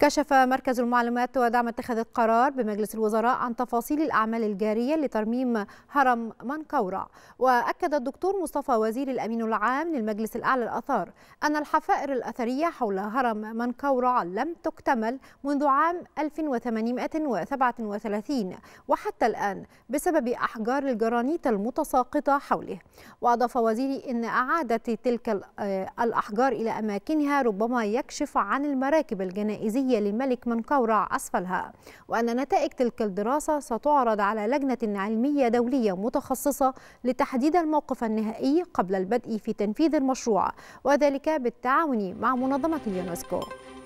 كشف مركز المعلومات ودعم اتخاذ القرار بمجلس الوزراء عن تفاصيل الأعمال الجارية لترميم هرم منقورة وأكد الدكتور مصطفى وزير الأمين العام للمجلس الأعلى الأثار أن الحفائر الأثرية حول هرم منقورة لم تكتمل منذ عام 1837 وحتى الآن بسبب أحجار الجرانيت المتساقطة حوله وأضاف وزيري أن أعادة تلك آه، الأحجار إلى أماكنها ربما يكشف عن المراكب الجنائزية الرئاسية للملك منقورع أسفلها وأن نتائج تلك الدراسة ستعرض على لجنة علمية دولية متخصصة لتحديد الموقف النهائي قبل البدء في تنفيذ المشروع وذلك بالتعاون مع منظمة اليونسكو